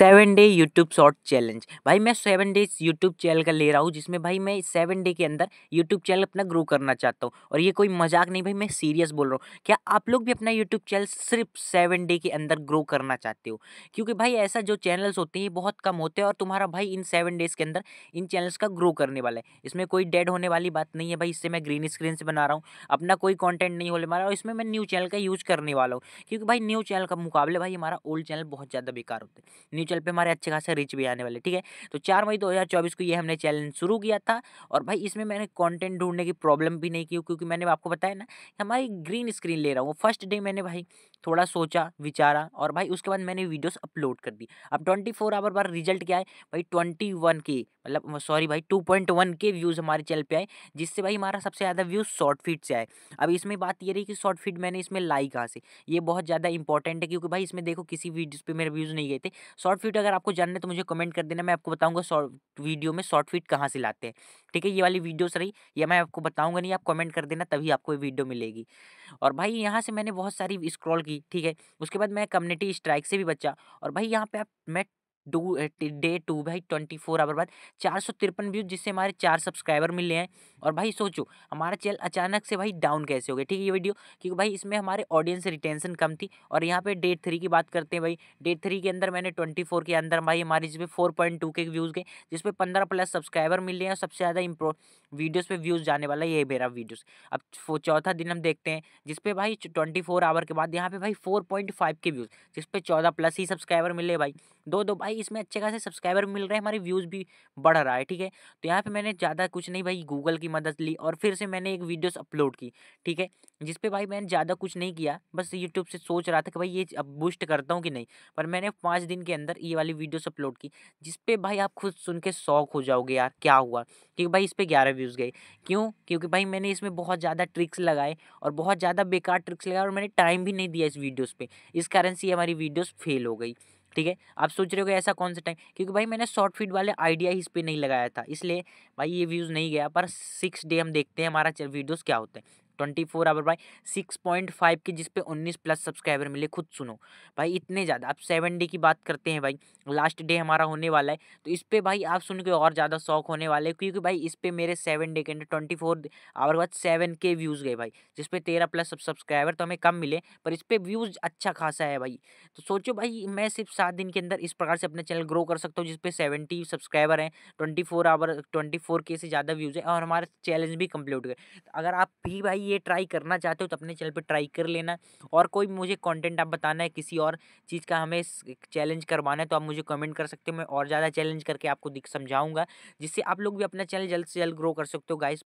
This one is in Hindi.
seven day YouTube short challenge भाई मैं सेवन डेज यूट्यूब चैनल का ले रहा हूँ जिसमें भाई मैं सेवन डे के अंदर यूट्यूब चैनल अपना ग्रो करना चाहता हूँ और ये कोई मजाक नहीं भाई मैं सीरियस बोल रहा हूँ क्या आप लोग भी अपना यूट्यूब चैनल सिर्फ सेवन डे के अंदर ग्रो करना चाहते हो क्योंकि भाई ऐसा जो चैनल्स होते हैं बहुत कम होते हैं और तुम्हारा भाई इन सेवन डेज़ के अंदर इन चैनल्स का ग्रो करने वाला है इसमें कोई डेड होने वाली बात नहीं है भाई इससे मैं ग्रीन स्क्रीन से बना रहा हूँ अपना कोई कॉन्टेंट नहीं होने वाला और इसमें मैं न्यू चैनल का यूज़ करने वाला हूँ क्योंकि भाई न्यू चैनल का मुकाबले भाई हमारा ओल्ड चैनल बहुत ज़्यादा बेकार होते हैं न्यू चैनल पे हमारे अच्छे खासा रिच भी आने वाले ठीक है तो चार मई चौबीस को ये हमने चैलेंज शुरू किया था और भाई इसमें मैंने कंटेंट ढूंढने की प्रॉब्लम भी नहीं की क्योंकि मैंने आपको बताया ना हमारी ग्रीन स्क्रीन ले रहा हूँ फर्स्ट डे मैंने भाई थोड़ा सोचा विचारा और भाई उसके बाद मैंने वीडियोस अपलोड कर दी अब ट्वेंटी फोर आवर बार रिजल्ट क्या है भाई ट्वेंटी वन के मतलब सॉरी भाई टू पॉइंट वन के व्यूज़ हमारे चैनल पे आए जिससे भाई हमारा सबसे ज़्यादा व्यूज़ शॉर्ट फीड से आए अब इसमें बात ये रही कि शॉर्ट फीड मैंने इसमें लाई कहाँ से ये बहुत ज़्यादा इंपॉर्टेंट है क्योंकि भाई इसमें देखो किसी वीडियोज़ पर मेरे व्यूज़ नहीं गए थे शॉर्ट शॉर्ट फीट अगर आपको जानना है तो मुझे कमेंट कर देना मैं आपको बताऊंगा शॉर्ट वीडियो में शॉर्ट फीट कहाँ से लाते हैं ठीक है ये वाली वीडियोस रही ये मैं आपको बताऊंगा नहीं आप कमेंट कर देना तभी आपको ये वीडियो मिलेगी और भाई यहाँ से मैंने बहुत सारी स्क्रॉल की ठीक है उसके बाद मैं कम्युनिटी स्ट्राइक से भी बचा और भाई यहाँ पर आप मैं डू डे टू भाई ट्वेंटी फोर आवर बाद चार सौ तिरपन व्यूज जिससे हमारे चार सब्सक्राइबर मिले हैं और भाई सोचो हमारा चैनल अचानक से भाई डाउन कैसे हो गया ठीक है ये वीडियो क्योंकि भाई इसमें हमारे ऑडियंस रिटेंशन कम थी और यहाँ पे डेट थ्री की बात करते हैं भाई डेट थ्री के अंदर मैंने ट्वेंटी फोर के अंदर भाई हमारे जिसमें फोर पॉइंट टू के व्यूज़ गए जिसमें पंद्रह प्लस सब्सक्राइबर मिले हैं और सबसे ज़्यादा इम्प्रो वीडियोज़ पर व्यूज़ जाने वाला ये मेरा वीडियोज़ अब चौथा दिन हम देखते हैं जिसपे भाई ट्वेंटी फोर आवर के बाद यहाँ पे भाई फोर पॉइंट फाइव के व्यूज़ जिसपे चौदह प्लस ही सब्सक्राइबर मिले भाई दो दो भाई इसमें अच्छे खासे सब्सक्राइबर मिल रहे हैं हमारे व्यूज़ भी बढ़ रहा है ठीक है तो यहाँ पे मैंने ज़्यादा कुछ नहीं भाई गूगल की मदद ली और फिर से मैंने एक वीडियोस अपलोड की ठीक है जिस पे भाई मैंने ज़्यादा कुछ नहीं किया बस यूट्यूब से सोच रहा था कि भाई ये अब बूस्ट करता हूँ कि नहीं पर मैंने पाँच दिन के अंदर ये वाली वीडियोस अपलोड की जिसपे भाई आप खुद सुन के शौक हो जाओगे यार क्या हुआ क्योंकि भाई इस पर ग्यारह व्यूज़ गए क्यों क्योंकि भाई मैंने इसमें बहुत ज़्यादा ट्रिक्स लगाए और बहुत ज़्यादा बेकार ट्रिक्स लगाए और मैंने टाइम भी नहीं दिया इस वीडियोज़ पर इस कारण से हमारी वीडियोज़ फेल हो गई ठीक है आप सोच रहे हो ऐसा कौन सा टाइम क्योंकि भाई मैंने शॉर्ट फीड वाले आइडिया ही इस पर नहीं लगाया था इसलिए भाई ये व्यूज़ नहीं गया पर सिक्स डे हम देखते हैं हमारा वीडियोज़ क्या होते हैं ट्वेंटी फोर आवर भाई सिक्स पॉइंट फाइव की जिसपे उन्नीस प्लस सब्सक्राइबर मिले खुद सुनो भाई इतने ज़्यादा आप सेवन डे की बात करते हैं भाई लास्ट डे हमारा होने वाला है तो इस पर भाई आप सुन के और ज़्यादा शौक होने वाले क्योंकि भाई इस पर मेरे सेवन डे के अंदर ट्वेंटी फोर आवर बाद सेवन के व्यूज़ गए भाई जिसपे तेरह प्लस सब्सक्राइबर तो हमें कम मिले पर इस पर व्यूज़ अच्छा खासा है भाई तो सोचो भाई मैं सिर्फ सात दिन के अंदर इस प्रकार से अपना चैनल ग्रो कर सकता हूँ जिसपे सेवेंटी सब्सक्राइबर हैं twenty four hour twenty four के से ज़्यादा व्यूज़ है और हमारा चैलेंज भी कम्प्लीट हुए तो अगर आप भी भाई ये ट्राई करना चाहते हो तो अपने चैनल पर ट्राई कर लेना और कोई मुझे कंटेंट आप बताना है किसी और चीज़ का हमें चैलेंज करवाना है तो आप मुझे कमेंट कर सकते हो मैं और ज़्यादा चैलेंज करके आपको दिख समझाऊंगा जिससे आप लोग भी अपना चैनल जल्द से जल्द ग्रो कर सकते हो गाइस